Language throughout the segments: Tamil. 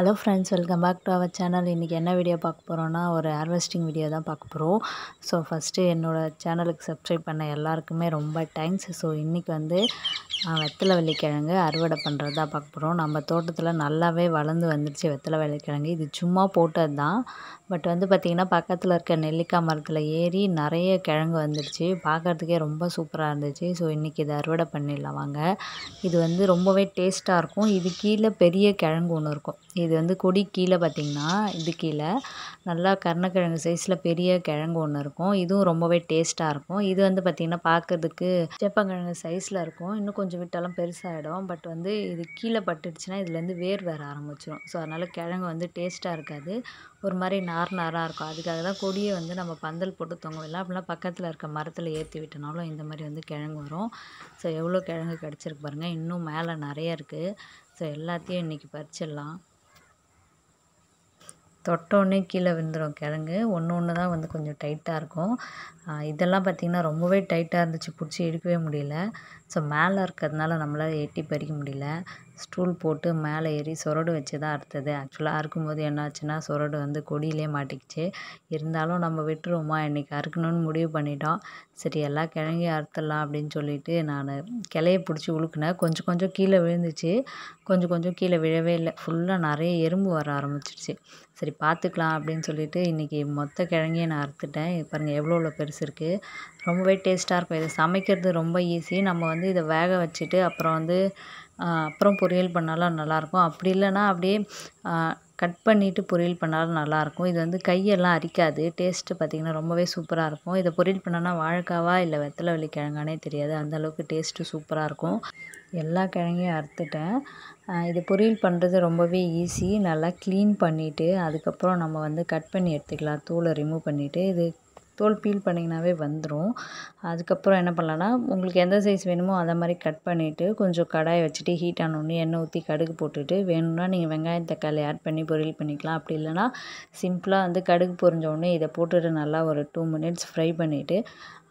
hello friends welcome back to our channel இன்றைக்கி என்ன வீடியோ பார்க்க போகிறோன்னா ஒரு ஹார்வெஸ்டிங் வீடியோ தான் பார்க்க போகிறோம் ஸோ ஃபஸ்ட்டு என்னோடய சேனலுக்கு சப்ஸ்கிரைப் பண்ண எல்லாருக்குமே ரொம்ப தேங்க்ஸ் ஸோ இன்றைக்கி வந்து வெத்தலை வெள்ளிக்கிழங்கு அறுவடை பண்ணுறது தான் பார்க்க போகிறோம் நம்ம தோட்டத்தில் நல்லாவே வளர்ந்து வந்துருச்சு வெத்தலை வெள்ளிக்கிழங்கு இது சும்மா போட்டது தான் பட் வந்து பார்த்திங்கன்னா பக்கத்தில் இருக்க நெல்லிக்காய் மரத்தில் ஏறி நிறைய கிழங்கு வந்துருச்சு பார்க்குறதுக்கே ரொம்ப சூப்பராக இருந்துச்சு ஸோ இன்றைக்கி இதை அறுவடை பண்ணிடலாம் வாங்க இது வந்து ரொம்பவே டேஸ்ட்டாக இருக்கும் இது கீழே பெரிய கிழங்கு ஒன்று இருக்கும் இது வந்து கொடி கீழே பார்த்திங்கன்னா இது கீழே நல்லா கருணக்கிழங்கு சைஸில் பெரிய கிழங்கு ஒன்று இருக்கும் இதுவும் ரொம்பவே டேஸ்ட்டாக இருக்கும் இது வந்து பார்த்திங்கன்னா பார்க்குறதுக்கு சேப்பங்கிழங்கு சைஸில் இருக்கும் இன்னும் கொஞ்சம் கொஞ்சம் விட்டாலும் பெருசாகிடும் பட் வந்து இது கீழே பட்டுடுச்சுன்னா இதுலேருந்து வேர் வர ஆரம்பிச்சிடும் ஸோ அதனால் கிழங்கு வந்து டேஸ்ட்டாக இருக்காது ஒரு மாதிரி நார் நாராக இருக்கும் அதுக்காக தான் கொடியை வந்து நம்ம பந்தல் போட்டு தொங்க விடலாம் அப்படிலாம் பக்கத்தில் இருக்க மரத்தில் ஏற்றி விட்டனாலும் இந்த மாதிரி வந்து கிழங்கு வரும் ஸோ எவ்வளோ கிழங்கு கிடச்சிருக்கு பாருங்கள் இன்னும் மேலே நிறைய இருக்குது ஸோ எல்லாத்தையும் இன்றைக்கி பறிச்சிடலாம் தொட்டோடனே கீழே விழுந்துடும் கிழங்கு ஒன்று ஒன்று தான் வந்து கொஞ்சம் டைட்டாக இருக்கும் இதெல்லாம் பார்த்திங்கன்னா ரொம்பவே டைட்டாக இருந்துச்சு பிடிச்சி எடுக்கவே முடியல ஸோ மேலே இருக்கிறதுனால நம்மளால் எட்டி பறிக்க முடியல ஸ்டூல் போட்டு மேலே ஏறி சொரடு வச்சு தான் அறுத்தது ஆக்சுவலாக அறுக்கும் போது என்னாச்சுன்னா சொரடு வந்து கொடியிலே மாட்டிக்கிச்சு இருந்தாலும் நம்ம விட்டுருவோமா இன்றைக்கி அறுக்கணும்னு முடிவு பண்ணிட்டோம் சரி எல்லா கிழங்கையும் அறுத்துடலாம் அப்படின்னு சொல்லிட்டு நான் கிளையை பிடிச்சி உழுக்குனேன் கொஞ்சம் கொஞ்சம் கீழே விழுந்துச்சு கொஞ்சம் கொஞ்சம் கீழே விழவே இல்லை ஃபுல்லாக நிறைய எறும்பு வர ஆரம்பிச்சிருச்சு சரி பார்த்துக்கலாம் அப்படின்னு சொல்லிட்டு இன்றைக்கி மொத்த கிழங்கையை நான் அறுத்துட்டேன் பாருங்கள் எவ்வளோ எவ்வளோ பெருசு இருக்குது ரொம்பவே டேஸ்ட்டாக இருக்கும் இதை சமைக்கிறது ரொம்ப ஈஸி நம்ம வந்து இதை வேக வச்சுட்டு அப்புறம் வந்து அப்புறம் பொரியல் பண்ணாலும் நல்லாயிருக்கும் அப்படி இல்லைன்னா அப்படியே கட் பண்ணிவிட்டு பொரியல் பண்ணாலும் நல்லாயிருக்கும் இது வந்து கையெல்லாம் அரிக்காது டேஸ்ட்டு பார்த்திங்கன்னா ரொம்பவே சூப்பராக இருக்கும் இதை பொரியல் பண்ணோன்னா வாழைக்காவா இல்லை வெத்தலை வலி கிழங்கானே தெரியாது அந்தளவுக்கு டேஸ்ட்டு சூப்பராக இருக்கும் எல்லா கிழங்கையும் அறுத்துட்டேன் இது பொரியல் பண்ணுறது ரொம்பவே ஈஸி நல்லா க்ளீன் பண்ணிவிட்டு அதுக்கப்புறம் நம்ம வந்து கட் பண்ணி எடுத்துக்கலாம் தூளை ரிமூவ் பண்ணிவிட்டு இது தோல் பீல் பண்ணிங்கனாவே வந்துடும் அதுக்கப்புறம் என்ன பண்ணலான்னா உங்களுக்கு எந்த சைஸ் வேணுமோ அதை மாதிரி கட் பண்ணிவிட்டு கொஞ்சம் கடாயை வச்சுட்டு ஹீட் ஆனோடனே எண்ணெய் ஊற்றி கடுகு போட்டுட்டு வேணும்னா நீங்கள் வெங்காயம் தக்காளி ஆட் பண்ணி பொரியல் பண்ணிக்கலாம் அப்படி இல்லைனா சிம்பிளாக வந்து கடுகு பொரிஞ்சோடனே இதை போட்டுட்டு நல்லா ஒரு டூ மினிட்ஸ் ஃப்ரை பண்ணிவிட்டு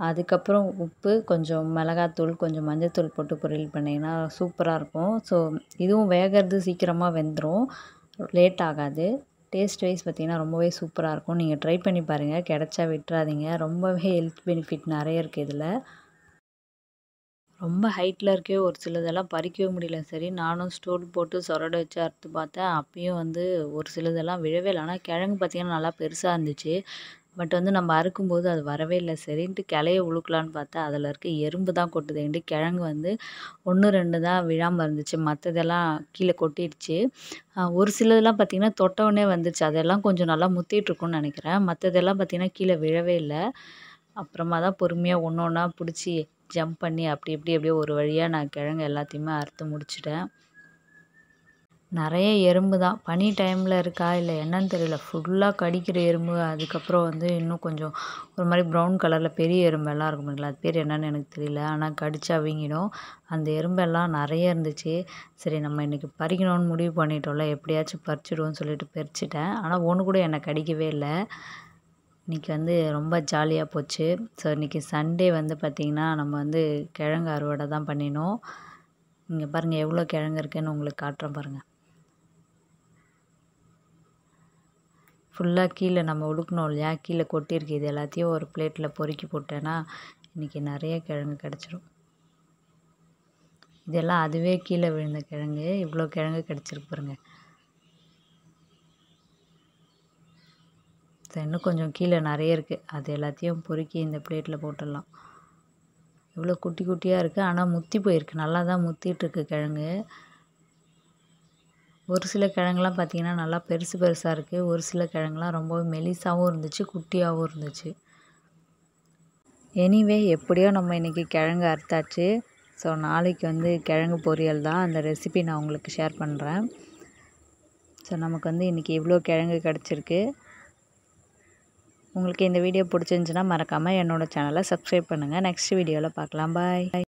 அதுக்கப்புறம் உப்பு கொஞ்சம் மிளகாத்தூள் கொஞ்சம் மஞ்சத்தூள் போட்டு பொரியல் பண்ணிங்கன்னா சூப்பராக இருக்கும் ஸோ இதுவும் வேகிறது சீக்கிரமாக வெந்துடும் லேட் ஆகாது டேஸ்ட் வைஸ் பார்த்திங்கன்னா ரொம்பவே சூப்பராக இருக்கும் நீங்கள் ட்ரை பண்ணி பாருங்கள் கிடச்சா விட்டுறாதீங்க ரொம்பவே ஹெல்த் பெனிஃபிட் நிறைய இருக்குது இதில் ரொம்ப ஹைட்டில் இருக்கே ஒரு சிலதெல்லாம் பறிக்கவே முடியல சரி நானும் ஸ்டூல் போட்டு சொரட வச்சு அறுத்து பார்த்தேன் அப்பயும் வந்து ஒரு சிலதெல்லாம் விழவே இல்லை ஆனால் கிழங்கு பார்த்திங்கன்னா நல்லா பெருசாக இருந்துச்சு பட் வந்து நம்ம அறுக்கும்போது அது வரவே இல்லை சரின்ட்டு கிளைய உழுக்கலான்னு பார்த்தா அதில் இருக்க எறும்பு தான் கொட்டுதேன்ட்டு கிழங்கு வந்து ஒன்று ரெண்டு தான் விழாமல் இருந்துச்சு மற்றதெல்லாம் கீழே கொட்டிடுச்சு ஒரு சிலதெல்லாம் பார்த்திங்கன்னா தொட்டவுடனே வந்துச்சு அதெல்லாம் கொஞ்சம் நல்லா முத்திட்டுருக்குன்னு நினைக்கிறேன் மற்றதெல்லாம் பார்த்திங்கன்னா கீழே விழவே இல்லை அப்புறமா தான் பொறுமையாக ஒன்று ஒன்றா பிடிச்சி ஜம்ப் பண்ணி அப்படி இப்படி அப்படியே ஒரு வழியாக நான் கிழங்கு எல்லாத்தையுமே அறுத்து முடிச்சிட்டேன் நிறைய எறும்பு தான் பனி டைமில் இருக்கா இல்லை என்னன்னு தெரியல ஃபுல்லாக கடிக்கிற எறும்பு அதுக்கப்புறம் வந்து இன்னும் கொஞ்சம் ஒரு மாதிரி ப்ரௌன் கலரில் பெரிய எறும்பெல்லாம் இருக்கும் பாருங்களா அது பேர் என்னன்னு எனக்கு தெரியல ஆனால் கடிச்சா வீங்கிடும் அந்த எறும்பெல்லாம் நிறைய இருந்துச்சு சரி நம்ம இன்றைக்கி பறிக்கணும்னு முடிவு பண்ணிட்டோம்ல எப்படியாச்சும் பறிச்சிடுவோம்னு சொல்லிட்டு பறிச்சிட்டேன் ஆனால் ஒன்று கூட என்னை கடிக்கவே இல்லை இன்றைக்கி வந்து ரொம்ப ஜாலியாக போச்சு ஸோ இன்றைக்கி சண்டே வந்து பார்த்திங்கன்னா நம்ம வந்து கிழங்கு அறுவடை தான் பண்ணினோம் இங்கே பாருங்கள் எவ்வளோ கிழங்கு இருக்குதுன்னு உங்களுக்கு காட்டுறோம் பாருங்கள் ஃபுல்லாக கீழே நம்ம உடுக்கணும் இல்லையா கீழே கொட்டியிருக்கு இது எல்லாத்தையும் ஒரு பிளேட்டில் பொறுக்கி போட்டேன்னா இன்றைக்கி நிறைய கிழங்கு கிடச்சிரும் இதெல்லாம் அதுவே கீழே விழுந்த கிழங்கு இவ்வளோ கிழங்கு கிடச்சிருக்கு பாருங்க இன்னும் கொஞ்சம் கீழே நிறைய இருக்குது அது எல்லாத்தையும் பொறுக்கி இந்த பிளேட்டில் போட்டுடலாம் இவ்வளோ குட்டி குட்டியாக இருக்குது ஆனால் முத்தி போயிருக்கு நல்லா தான் முத்திட்டுருக்கு கிழங்கு ஒரு சில கிழங்குலாம் பார்த்திங்கன்னா நல்லா பெருசு பெருசாக இருக்குது ஒரு சில கிழங்குலாம் ரொம்ப மெலிசாகவும் இருந்துச்சு குட்டியாகவும் இருந்துச்சு எனிவே எப்படியோ நம்ம இன்றைக்கி கிழங்கு அறுத்தாச்சு ஸோ நாளைக்கு வந்து கிழங்கு பொரியல் தான் அந்த ரெசிபி நான் உங்களுக்கு ஷேர் பண்ணுறேன் ஸோ நமக்கு வந்து இன்றைக்கி இவ்வளோ கிழங்கு கிடச்சிருக்கு உங்களுக்கு இந்த வீடியோ பிடிச்சிருந்துச்சுன்னா மறக்காமல் என்னோடய சேனலை சப்ஸ்கிரைப் பண்ணுங்கள் நெக்ஸ்ட் வீடியோவில் பார்க்கலாம் பாய்